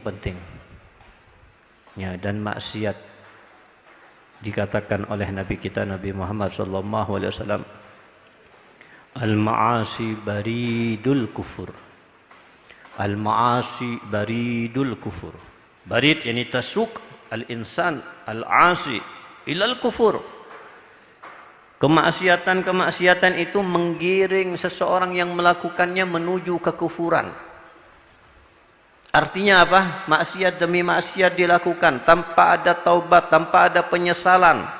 yang penting. Ya, dan maksiat dikatakan oleh Nabi kita Nabi Muhammad SAW, Al ma'asi baridul kufur. Al ma'asi baridul kufur. Barid yani tasuk al insan al asi ilal kufur. Kemaksiatan-kemaksiatan itu menggiring seseorang yang melakukannya menuju kekufuran. Artinya apa? Maksiat demi maksiat dilakukan tanpa ada taubat, tanpa ada penyesalan.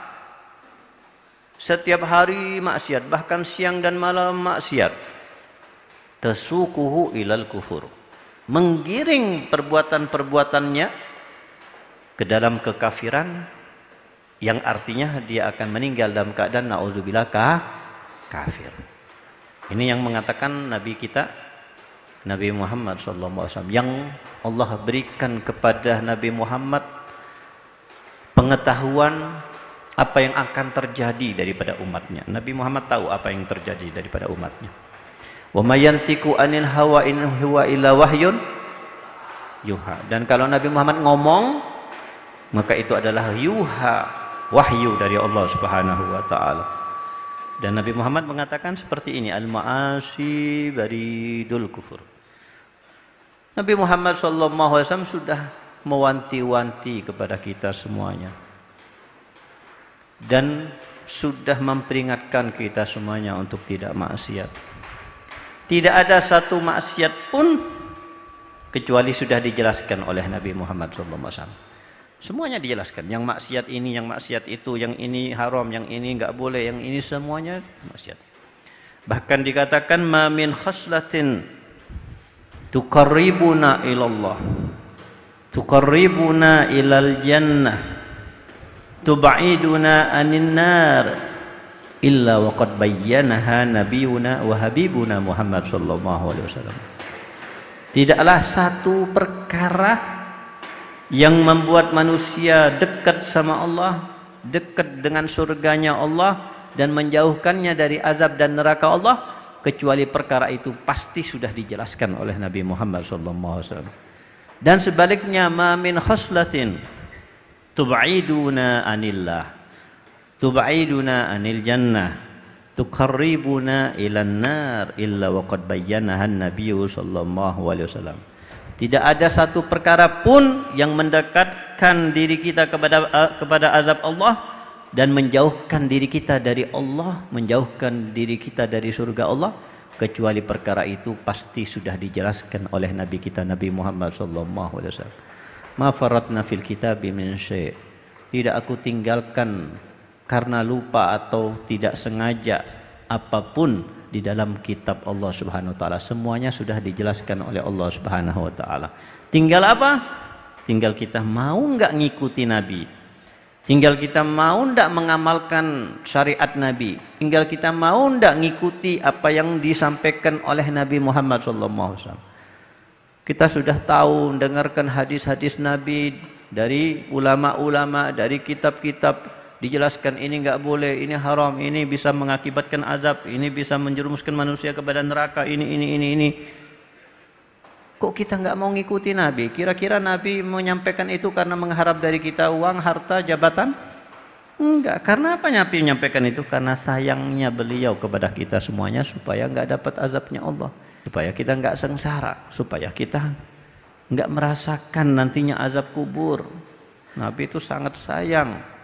Setiap hari maksiat, bahkan siang dan malam maksiat. Tasukuhu ilal kufur. Menggiring perbuatan-perbuatannya ke dalam kekafiran yang artinya dia akan meninggal dalam keadaan nauzubillah kafir. Ini yang mengatakan nabi kita Nabi Muhammad saw yang Allah berikan kepada Nabi Muhammad pengetahuan apa yang akan terjadi daripada umatnya. Nabi Muhammad tahu apa yang terjadi daripada umatnya. Wa mayantiku anil hawa in huwa illa wahyun yuha. Dan kalau Nabi Muhammad ngomong maka itu adalah yuha wahyu dari Allah Subhanahu wa taala. Dan Nabi Muhammad mengatakan seperti ini, al-ma'asi baridul kufur. Nabi Muhammad SAW sudah mewanti-wanti kepada kita semuanya. Dan sudah memperingatkan kita semuanya untuk tidak maksiat. Tidak ada satu maksiat pun kecuali sudah dijelaskan oleh Nabi Muhammad SAW. Semuanya dijelaskan. Yang maksiat ini, yang maksiat itu, yang ini haram, yang ini enggak boleh, yang ini semuanya maksiat. Bahkan dikatakan ma min khaslatin tuqarribuna ila Allah. Tuqarribuna ila jannah Tuba'iduna anin nar illa waqad bayyanaha nabiyuna wa habibuna Muhammad sallallahu alaihi wasallam. Tidaklah satu perkara yang membuat manusia dekat sama Allah, dekat dengan surganya Allah dan menjauhkannya dari azab dan neraka Allah kecuali perkara itu pasti sudah dijelaskan oleh Nabi Muhammad SAW. Dan sebaliknya ma min khoslatin tubaiduna anillah tub'iduna anil jannah tukarribuna ilanar, nar illa waqad bayyanahan nabiyyu sallallahu alaihi wasallam. Tidak ada satu perkara pun yang mendekatkan diri kita kepada uh, kepada azab Allah dan menjauhkan diri kita dari Allah, menjauhkan diri kita dari surga Allah kecuali perkara itu pasti sudah dijelaskan oleh nabi kita Nabi Muhammad sallallahu alaihi wasallam. Ma faratna fil kitabi min syai'. Tidak aku tinggalkan karena lupa atau tidak sengaja apapun di dalam kitab Allah Subhanahu wa taala. Semuanya sudah dijelaskan oleh Allah Subhanahu wa taala. Tinggal apa? Tinggal kita mau enggak ngikuti nabi. Tinggal kita mau enggak mengamalkan syariat nabi. Tinggal kita mau enggak ngikuti apa yang disampaikan oleh Nabi Muhammad sallallahu alaihi wasallam. Kita sudah tahu dengarkan hadis-hadis nabi dari ulama-ulama, dari kitab-kitab dijelaskan ini enggak boleh, ini haram, ini bisa mengakibatkan azab, ini bisa menjerumuskan manusia kepada neraka, ini ini ini ini. Kok kita enggak mau mengikuti Nabi? Kira-kira Nabi menyampaikan itu karena mengharap dari kita uang, harta, jabatan? Enggak, karena apa Nabi menyampaikan itu? Karena sayangnya beliau kepada kita semuanya supaya enggak dapat azabnya Allah. Supaya kita enggak sengsara, supaya kita enggak merasakan nantinya azab kubur. Nabi itu sangat sayang